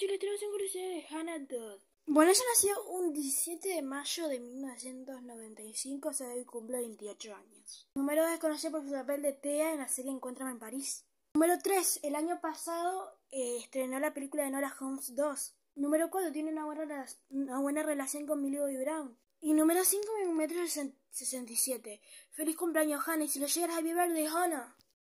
en de Hannah Dodd. Bueno, ella nació un 17 de mayo de 1995, o sea, hoy cumple 28 años. Número 2 es conocida por su papel de tea en la serie Encuéntrame en París. Número 3, el año pasado eh, estrenó la película de Nora Holmes 2. Número 4, tiene una buena, una buena relación con Millie Bobby Brown. Y número 5, mi metro 67. Feliz cumpleaños, Hannah, y si lo llegas a vivir de Hannah.